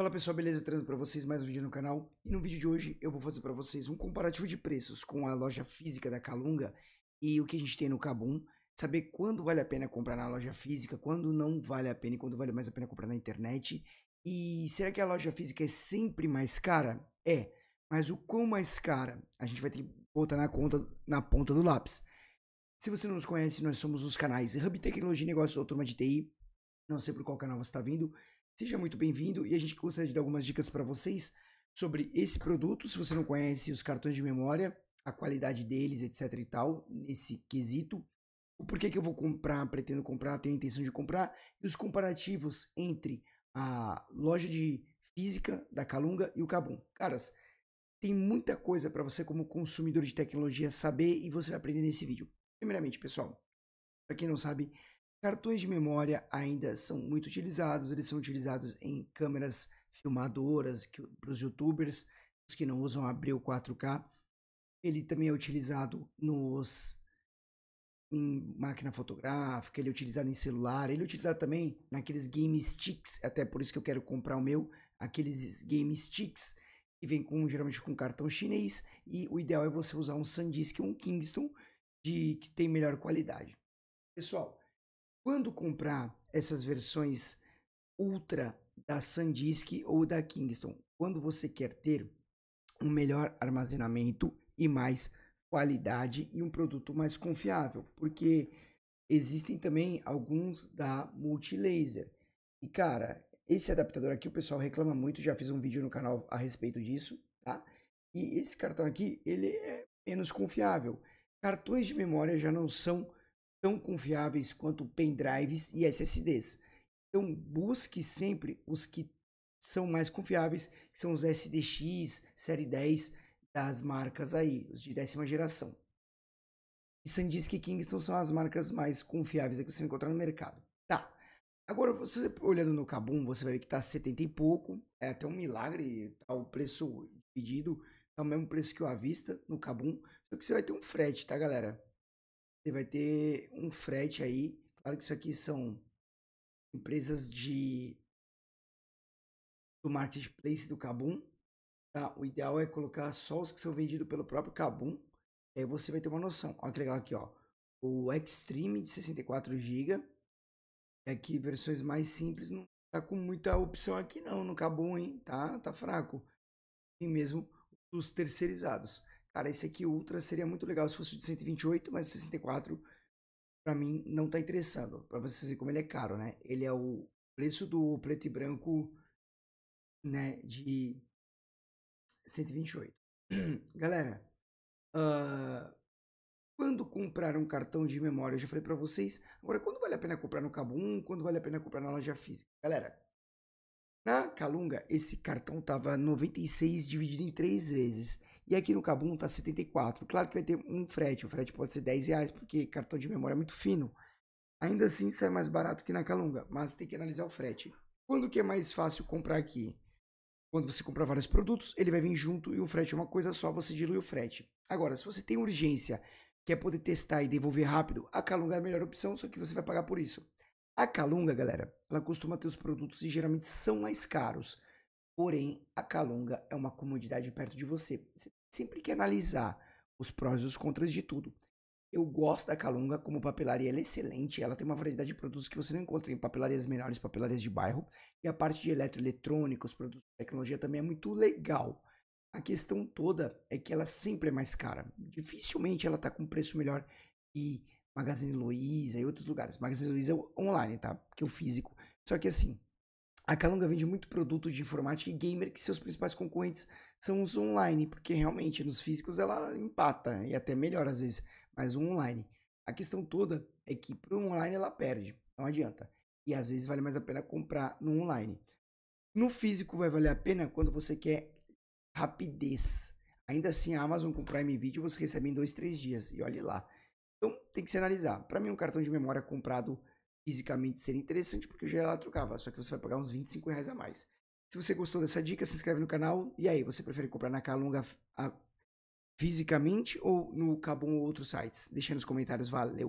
Fala pessoal, beleza? Trazendo para vocês mais um vídeo no canal. E no vídeo de hoje eu vou fazer para vocês um comparativo de preços com a loja física da Calunga e o que a gente tem no Cabum. Saber quando vale a pena comprar na loja física, quando não vale a pena e quando vale mais a pena comprar na internet. E será que a loja física é sempre mais cara? É, mas o quão mais cara a gente vai ter que botar na conta na ponta do lápis. Se você não nos conhece, nós somos os canais Hub Tecnologia e Negócios ou Turma de TI. Não sei por qual canal você está vindo. Seja muito bem-vindo e a gente gostaria de dar algumas dicas para vocês sobre esse produto, se você não conhece os cartões de memória, a qualidade deles, etc e tal, nesse quesito. O porquê que eu vou comprar, pretendo comprar, tenho a intenção de comprar e os comparativos entre a loja de física da Calunga e o Cabum. Caras, tem muita coisa para você como consumidor de tecnologia saber e você vai aprender nesse vídeo. Primeiramente, pessoal, para quem não sabe, Cartões de memória ainda são muito utilizados, eles são utilizados em câmeras filmadoras para os youtubers, os que não usam o 4K. Ele também é utilizado nos em máquina fotográfica, ele é utilizado em celular, ele é utilizado também naqueles game sticks, até por isso que eu quero comprar o meu, aqueles game sticks que vem com geralmente com cartão chinês e o ideal é você usar um SanDisk ou um Kingston de que tem melhor qualidade. Pessoal, quando comprar essas versões ultra da SanDisk ou da Kingston, quando você quer ter um melhor armazenamento e mais qualidade e um produto mais confiável, porque existem também alguns da Multilaser. E cara, esse adaptador aqui o pessoal reclama muito, já fiz um vídeo no canal a respeito disso, tá? E esse cartão aqui, ele é menos confiável. Cartões de memória já não são tão confiáveis quanto pendrives e SSDs. Então busque sempre os que são mais confiáveis, que são os SDX, série 10 das marcas aí, os de décima geração. E SanDisk e Kingston são as marcas mais confiáveis que você vai encontrar no mercado. Tá. Agora, você olhando no Kabum, você vai ver que está 70 e pouco. É até um milagre, tá o preço dividido, tá o mesmo preço que o avista no Kabum. Só que você vai ter um frete, tá, galera? Você vai ter um frete aí. Claro que isso aqui são empresas de do marketplace do Kabum. Tá? O ideal é colocar só os que são vendidos pelo próprio Kabum. Aí você vai ter uma noção. Olha que legal aqui, ó. O Extreme de 64 GB. Aqui versões mais simples não tá com muita opção aqui não no Kabum, hein? Tá, tá fraco. E mesmo os terceirizados. Cara, esse aqui Ultra seria muito legal se fosse de 128, mas 64 para mim não tá interessando. Para vocês verem como ele é caro, né? Ele é o preço do preto e branco, né, de 128. Galera, uh, quando comprar um cartão de memória, eu já falei para vocês. Agora, quando vale a pena comprar no Kabum? Quando vale a pena comprar na loja física? Galera, na Calunga, esse cartão tava 96 dividido em três vezes. E aqui no Cabum tá 74. Claro que vai ter um frete. O frete pode ser 10 reais, porque cartão de memória é muito fino. Ainda assim sai mais barato que na Calunga, mas tem que analisar o frete. Quando que é mais fácil comprar aqui? Quando você compra vários produtos, ele vai vir junto e o frete é uma coisa só, você dilui o frete. Agora, se você tem urgência, quer poder testar e devolver rápido, a Calunga é a melhor opção, só que você vai pagar por isso. A Calunga, galera, ela costuma ter os produtos e geralmente são mais caros. Porém, a Calunga é uma comodidade perto de você. Você sempre que analisar os prós e os contras de tudo. Eu gosto da Calunga como papelaria, ela é excelente, ela tem uma variedade de produtos que você não encontra em papelarias menores, papelarias de bairro, e a parte de eletroeletrônicos, produtos de tecnologia também é muito legal. A questão toda é que ela sempre é mais cara. Dificilmente ela tá com preço melhor que Magazine Luiza e outros lugares. Magazine Luiza é online, tá? Porque é o físico. Só que assim, a Calunga vende muito produto de informática e gamer que seus principais concorrentes são os online, porque realmente nos físicos ela empata e até melhor às vezes, mas o online. A questão toda é que para o online ela perde, não adianta. E às vezes vale mais a pena comprar no online. No físico vai valer a pena quando você quer rapidez. Ainda assim, a Amazon com Prime Video você recebe em 2, 3 dias e olhe lá. Então tem que se analisar. Para mim, um cartão de memória comprado fisicamente seria interessante, porque eu já ia lá trocava, só que você vai pagar uns 25 reais a mais. Se você gostou dessa dica, se inscreve no canal. E aí, você prefere comprar na Calunga a, fisicamente ou no Cabum ou outros sites? Deixa nos comentários, valeu!